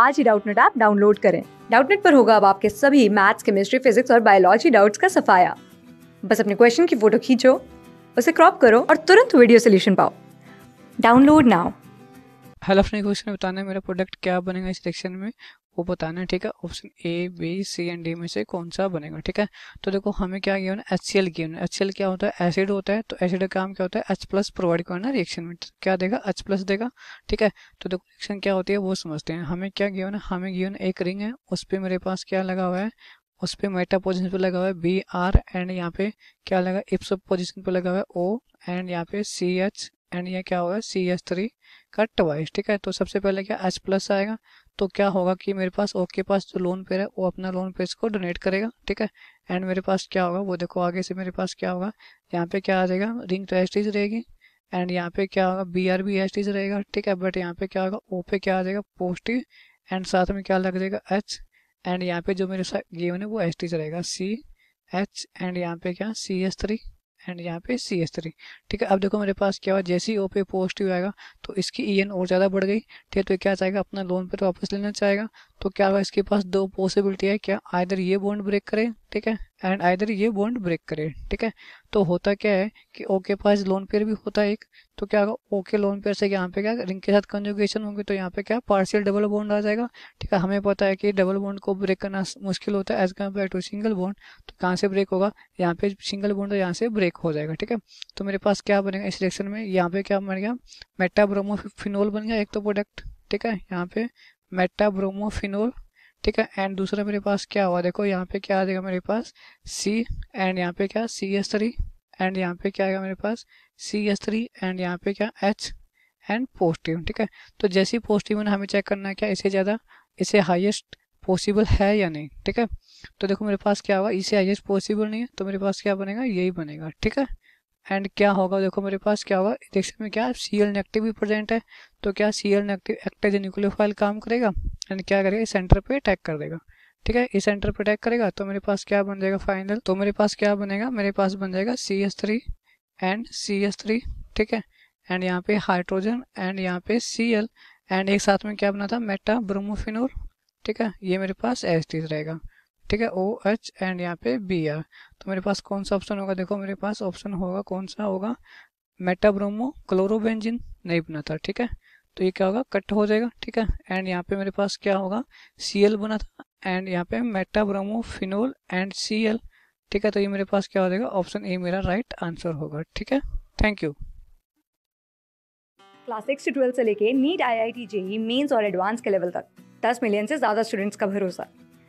आज ही Doubtnut app download करें डाउटनेट पर होगा अब आपके सभी मैथ्स केमिस्ट्री फिजिक्स और बायोलॉजी डाउट्स का सफाया बस अपने क्वेश्चन की फोटो खींचो उसे क्रॉप करो और तुरंत वीडियो सोल्यूशन पाओ डाउनलोड नाउ हेलो अपने क्वेश्चन बताना है मेरा प्रोडक्ट क्या बनेगा इस सेक्शन में आपको बताना है ठीक है option A B C and D में से कौन सा बनेगा ठीक है तो देखो हमें क्या given H H C L क्या होता है एसिड होता है तो एसिड का काम क्या होता है एच प्लस प्रोवाइड करना रिएक्शन में क्या देगा एच प्लस देगा ठीक है तो देखो रिएक्शन क्या होती है वो समझते हैं हमें क्या गिवन है हमें गिवन एक रिंग है उस पर मेरे पास क्या लगा हुआ है उस पर मेटा पोजिशन पर लगा हुआ है बी आर एंड यहाँ पे क्या लगा इप्सो पोजिशन पर लगा हुआ है ओ एंड यहाँ पे सी एच एंड ये क्या होगा सी एस थ्री का ट्वाइस ठीक है तो सबसे पहले क्या एच प्लस आएगा तो क्या होगा कि मेरे पास ओ के पास जो लोन पेयर है वो अपना लोन पेयर को डोनेट करेगा ठीक है एंड मेरे पास क्या होगा वो देखो आगे से मेरे पास क्या होगा यहाँ पे क्या आ जाएगा रिंग टू एस टीज रहेगी एंड यहाँ पे क्या होगा B R B S Ts रहेगा ठीक है बट यहाँ पे क्या होगा ओ पे क्या आ जाएगा पोस्टिव एंड साथ में क्या लग जाएगा एच एंड यहाँ पे जो मेरे साथ गेम है वो एस टीज रहेगा सी एच एंड यहाँ पे क्या सी एस थ्री एंड यहाँ पे सी एस थ्री ठीक है अब देखो मेरे पास क्या हुआ जैसे ही ओ पे पॉजिटिव आएगा तो इसकी ई e और ज़्यादा बढ़ गई ठीक है तो क्या चाहेगा अपना लोन पर तो वापस लेना चाहेगा तो क्या होगा इसके पास दो पॉसिबिलिटी है क्या आइधर ये बॉन्ड ब्रेक करे ठीक है एंड आइधर ये बॉन्ड ब्रेक करे ठीक है तो होता क्या है कि ओ के पास लोन पेयर भी होता है एक तो क्या होगा ओ के लोन पेयर से यहाँ पे क्या रिंग के साथ कंजुगेशन होंगे तो यहाँ पे क्या पार्शियल डबल बॉन्ड आ जाएगा ठीक है हमें पता है कि डबल बॉन्ड को ब्रेक करना मुश्किल होता है as compare to single bond तो कहाँ से ब्रेक होगा यहाँ पे सिंगल बॉन्ड तो यहाँ से ब्रेक हो जाएगा ठीक है तो मेरे पास क्या बनेगा इस सिलेक्शन में यहाँ पे क्या बन गया मेटाब्रो ब्रोमोफिनोल बन गया एक तो प्रोडक्ट ठीक है यहाँ पे मेटा ब्रोमोफिनोल ठीक है एंड दूसरा मेरे पास क्या हुआ देखो यहाँ पे क्या आ जाएगा मेरे पास सी एंड यहाँ पे क्या सी एस थ्री एंड यहाँ पे क्या आएगा मेरे पास सी एस थ्री एंड यहाँ पे क्या एच एंड पॉजिटिव ठीक है तो जैसे ही पॉजिटिव हमें चेक करना है क्या इसे ज़्यादा इसे हाईएस्ट पॉसिबल है या नहीं ठीक है तो देखो मेरे पास क्या हुआ इसे हाईएस्ट पॉसिबल नहीं है तो मेरे पास क्या बनेगा यही बनेगा ठीक है एंड क्या होगा देखो मेरे पास क्या होगा रिएक्शन में क्या सी एल नेगेटिव भी प्रेजेंट है तो क्या C L negative acts as nucleophile काम करेगा एंड क्या करेगा इस सेंटर पे अटैक कर देगा ठीक है इस सेंटर पे अटैक करेगा तो मेरे पास क्या बन जाएगा फाइनल तो मेरे पास क्या बनेगा मेरे पास बन जाएगा C S three and C S three ठीक है एंड यहाँ पे हाइड्रोजन एंड यहाँ पे सी एल एंड एक साथ में क्या बना था मेटा ब्रोमोफिनोर ठीक है ये मेरे पास एस रहेगा ठीक है ओ एच एंड यहाँ पे बी आर तो मेरे पास कौन सा ऑप्शन होगा देखो मेरे पास ऑप्शन होगा कौन सा होगा मेटाब्रोमो क्लोरोबेंजिन नहीं बना था ठीक है तो ये क्या होगा कट हो जाएगा ठीक है एंड यहाँ पे मेरे पास क्या होगा सी एल बना था एंड यहाँ पे metabromo phenol and C L ठीक है तो ये मेरे पास क्या हो जाएगा ऑप्शन ए मेरा राइट आंसर होगा ठीक है थैंक यू क्लास सिक्स से ट्वेल्थ से लेके NEET I I T JEE mains और एडवांस के लेवल तक दस मिलियन से ज़्यादा स्टूडेंट्स का भरोसा